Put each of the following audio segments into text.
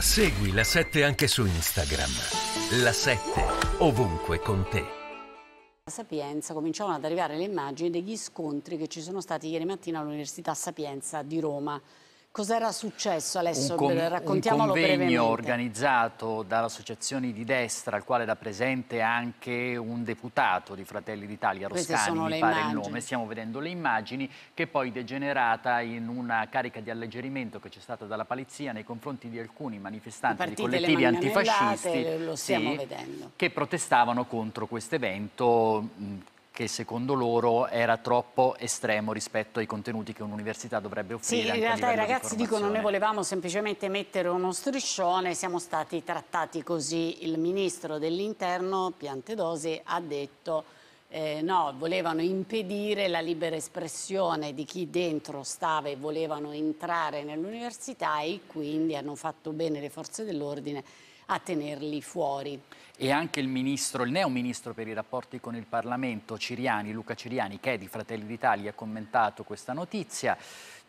Segui la 7 anche su Instagram. La 7 ovunque con te. Sapienza cominciavano ad arrivare le immagini degli scontri che ci sono stati ieri mattina all'Università Sapienza di Roma. Cos'era successo adesso? Un, Raccontiamolo un convegno organizzato dall'associazione di destra al quale era presente anche un deputato di Fratelli d'Italia, Roscani mi pare immagini. il nome, stiamo vedendo le immagini che poi degenerata in una carica di alleggerimento che c'è stata dalla polizia nei confronti di alcuni manifestanti di collettivi antifascisti sì, che protestavano contro questo evento che secondo loro era troppo estremo rispetto ai contenuti che un'università dovrebbe offrire. Sì, in realtà i ragazzi di dicono noi volevamo semplicemente mettere uno striscione, siamo stati trattati così. Il ministro dell'interno Piantedosi ha detto... Eh, no, volevano impedire la libera espressione di chi dentro stava e volevano entrare nell'università e quindi hanno fatto bene le forze dell'ordine a tenerli fuori. E anche il ministro, il neo ministro per i rapporti con il Parlamento, Ciriani, Luca Ciriani, che è di Fratelli d'Italia, ha commentato questa notizia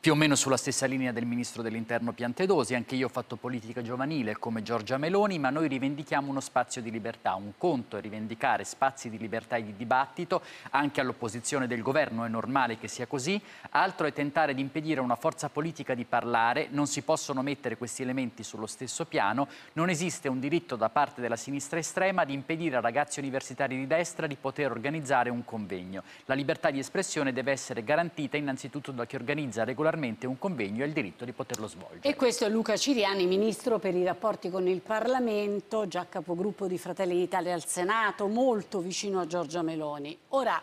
più o meno sulla stessa linea del ministro dell'interno Piantedosi, anche io ho fatto politica giovanile come Giorgia Meloni, ma noi rivendichiamo uno spazio di libertà, un conto è rivendicare spazi di libertà e di dibattito anche all'opposizione del governo, è normale che sia così, altro è tentare di impedire a una forza politica di parlare, non si possono mettere questi elementi sullo stesso piano, non esiste un diritto da parte della sinistra estrema di impedire a ragazzi universitari di destra di poter organizzare un convegno. La libertà di espressione deve essere garantita innanzitutto da chi organizza regolarmente regolarmente un convegno e il diritto di poterlo svolgere. E questo è Luca Ciriani, Ministro per i rapporti con il Parlamento, già capogruppo di Fratelli d'Italia al Senato, molto vicino a Giorgia Meloni. Ora,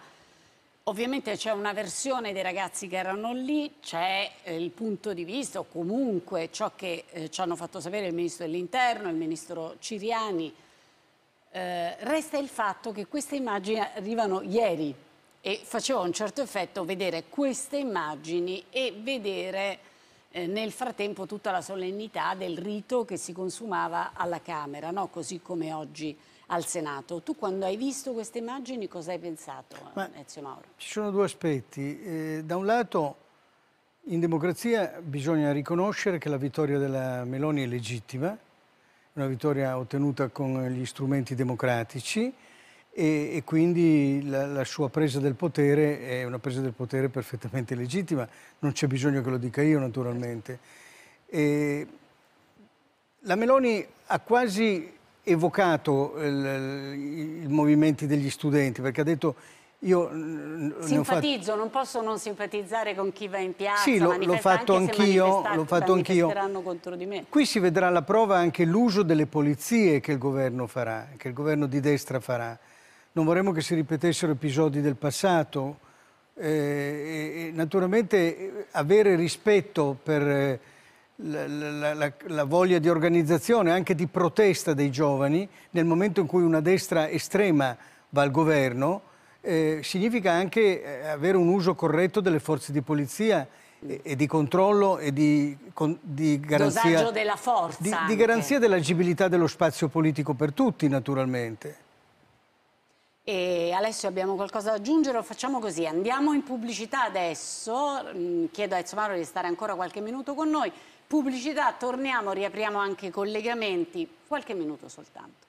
ovviamente c'è una versione dei ragazzi che erano lì, c'è eh, il punto di vista o comunque ciò che eh, ci hanno fatto sapere il Ministro dell'Interno, il Ministro Ciriani, eh, resta il fatto che queste immagini arrivano ieri e faceva un certo effetto vedere queste immagini e vedere eh, nel frattempo tutta la solennità del rito che si consumava alla Camera, no? così come oggi al Senato. Tu quando hai visto queste immagini cosa hai pensato, Ma Ezio Mauro? Ci sono due aspetti. Eh, da un lato in democrazia bisogna riconoscere che la vittoria della Meloni è legittima, una vittoria ottenuta con gli strumenti democratici, e, e quindi la, la, sua presa del potere è una presa del potere perfettamente legittima, non c'è bisogno che lo dica io naturalmente. E la Meloni ha quasi evocato i movimenti degli studenti perché ha detto io simpatizzo, non posso non simpatizzare con chi va in piazza. Sì, lo, l'ho fatto anch'io. L'ho fatto anch'io. contro di me. Qui si vedrà la prova anche l'uso delle polizie che il governo farà, che il governo di destra farà non vorremmo che si ripetessero episodi del passato. Eh, naturalmente eh, avere rispetto per la, eh, la, la, la, voglia di organizzazione, anche di protesta dei giovani, nel momento in cui una destra estrema va al governo, eh, significa anche eh, avere un uso corretto delle forze di polizia e, e di controllo e di, con, di garanzia, della forza di, di garanzia dell'agibilità dello spazio politico per tutti naturalmente. E Alessio abbiamo qualcosa da aggiungere o facciamo così, andiamo in pubblicità adesso, mm, chiedo a Ezio Mauro di stare ancora qualche minuto con noi, pubblicità, torniamo, riapriamo anche i collegamenti, qualche minuto soltanto.